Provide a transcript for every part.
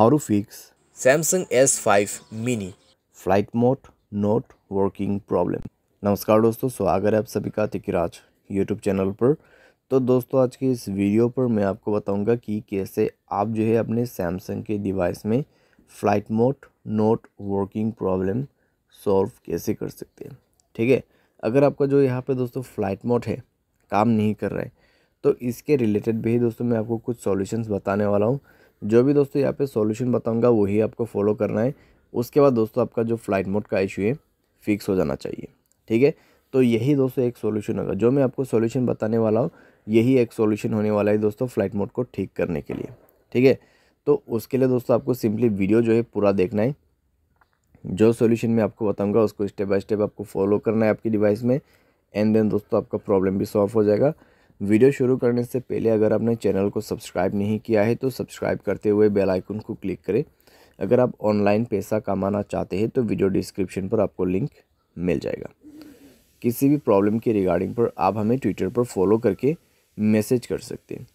How to fix Samsung S5 mini flight mode not working problem नमस्कार दोस्तों स्वागत है आप सभी का तिकराज यूट्यूब चैनल पर तो दोस्तों आज के इस वीडियो पर मैं आपको बताऊंगा कि कैसे आप जो है अपने सैमसंग के डिवाइस में flight mode not working problem solve कैसे कर सकते हैं ठीक है अगर आपका जो यहाँ पे दोस्तों फ़्लाइट मोड है काम नहीं कर रहा है तो इसके रिलेटेड भी दोस्तों मैं आपको कुछ सॉल्यूशंस बताने वाला हूँ जो भी दोस्तों यहाँ पे सॉल्यूशन बताऊंगा वही आपको फॉलो करना है उसके बाद दोस्तों आपका जो फ्लाइट मोड का इशू है फिक्स हो जाना चाहिए ठीक है तो यही दोस्तों एक सॉल्यूशन होगा जो मैं आपको सॉल्यूशन बताने वाला हूँ यही एक सॉल्यूशन होने वाला है दोस्तों फ्लाइट मोड को ठीक करने के लिए ठीक है तो उसके लिए दोस्तों आपको सिंपली वीडियो जो है पूरा देखना है जो सोल्यूशन मैं आपको बताऊंगा उसको स्टेप बाय स्टेप आपको फॉलो करना है आपकी डिवाइस में एंड देन दोस्तों आपका प्रॉब्लम भी सॉल्व हो जाएगा वीडियो शुरू करने से पहले अगर आपने चैनल को सब्सक्राइब नहीं किया है तो सब्सक्राइब करते हुए बेल आइकन को क्लिक करें अगर आप ऑनलाइन पैसा कमाना चाहते हैं तो वीडियो डिस्क्रिप्शन पर आपको लिंक मिल जाएगा किसी भी प्रॉब्लम के रिगार्डिंग पर आप हमें ट्विटर पर फॉलो करके मैसेज कर सकते हैं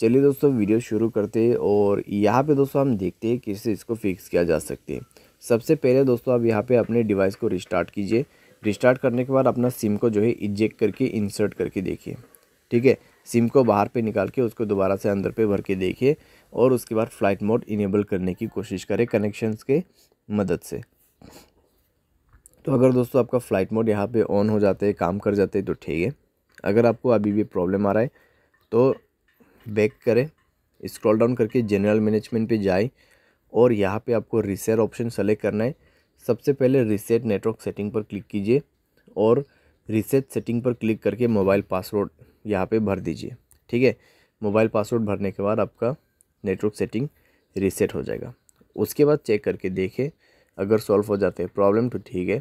चलिए दोस्तों वीडियो शुरू करते हैं और यहाँ पे दोस्तों हम देखते हैं किससे इसको फिक्स किया जा सकते हैं सबसे पहले दोस्तों आप यहाँ पे अपने डिवाइस को रिस्टार्ट कीजिए रिस्टार्ट करने के बाद अपना सिम को जो है इजेक्ट करके इंसर्ट करके देखिए ठीक है सिम को बाहर पे निकाल के उसको दोबारा से अंदर पे भर के देखिए और उसके बाद फ़्लाइट मोड इनेबल करने की कोशिश करें कनेक्शंस के मदद से तो अगर दोस्तों आपका फ़्लाइट मोड यहाँ पे ऑन हो जाते हैं काम कर जाते हैं तो ठीक है अगर आपको अभी भी प्रॉब्लम आ रहा है तो बैक करें स्क्रॉल डाउन करके जनरल मैनेजमेंट पर जाए और यहाँ पर आपको रिसेट ऑप्शन सेलेक्ट करना है सबसे पहले रिसेट नेटवर्क सेटिंग पर क्लिक कीजिए और रिसेट सेटिंग पर क्लिक करके मोबाइल पासवर्ड यहाँ पे भर दीजिए ठीक है मोबाइल पासवर्ड भरने के बाद आपका नेटवर्क सेटिंग रीसेट हो जाएगा उसके बाद चेक करके देखें अगर सॉल्व हो जाते हैं प्रॉब्लम तो ठीक है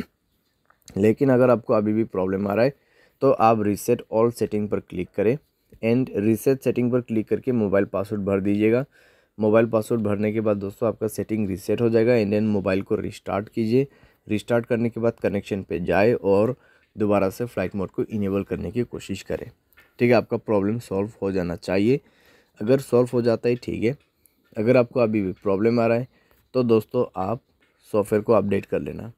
लेकिन अगर आपको अभी भी प्रॉब्लम आ रहा है तो आप रीसेट ऑल सेटिंग पर क्लिक करें एंड रीसेट सेटिंग पर क्लिक करके मोबाइल पासवर्ड भर दीजिएगा मोबाइल पासवर्ड भरने के बाद दोस्तों आपका सेटिंग रीसेट हो जाएगा एंड एंड मोबाइल को रिस्टार्ट कीजिए रिस्टार्ट करने के बाद कनेक्शन पे जाए और दोबारा से फ़्लाइट मोड को इनेबल करने की कोशिश करें ठीक है आपका प्रॉब्लम सॉल्व हो जाना चाहिए अगर सॉल्व हो जाता है ठीक है अगर आपको अभी भी प्रॉब्लम आ रहा है तो दोस्तों आप सॉफ्टवेयर को अपडेट कर लेना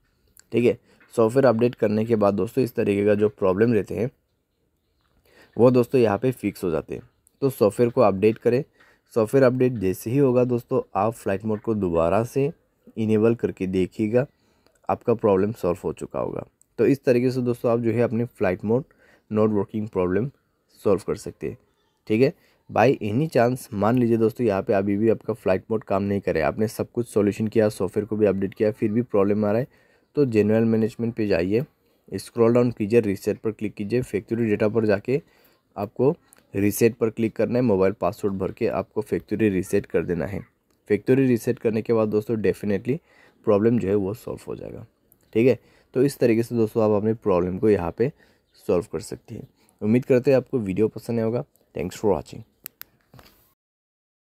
ठीक है सॉफ्टवेयर अपडेट करने के बाद दोस्तों इस तरीके का जो प्रॉब्लम रहते हैं वो दोस्तों यहाँ पे फिक्स हो जाते हैं तो सॉफ्टवेयर को अपडेट करें सॉफ्टवेयर अपडेट जैसे ही होगा दोस्तों आप फ्लाइट मोड को दोबारा से इनेबल करके देखिएगा आपका प्रॉब्लम सॉल्व हो चुका होगा तो इस तरीके से दोस्तों आप जो है अपने flight mode not working problem solve कर सकते हैं ठीक है बाई एनी चांस मान लीजिए दोस्तों यहाँ पे अभी भी आपका फ़्लाइट मोड काम नहीं करे आपने सब कुछ सॉल्यूशन किया सॉफ्टवेयर को भी अपडेट किया फिर भी प्रॉब्लम आ रहा है तो जनरल मैनेजमेंट पे जाइए स्क्रॉल डाउन कीजिए रीसेट पर क्लिक कीजिए फैक्ट्री डेटा पर जाके आपको रीसेट पर क्लिक करना है मोबाइल पासवर्ड भर के आपको फैक्ट्री रीसेट कर देना है फैक्ट्री रीसेट करने के बाद दोस्तों डेफिनेटली प्रॉब्लम जो है वो सॉल्व हो जाएगा ठीक है तो इस तरीके से दोस्तों आप अपनी प्रॉब्लम को यहाँ पर सॉल्व कर सकती हैं उम्मीद करते हैं आपको वीडियो पसंद आएगा थैंक्स फॉर वॉचिंग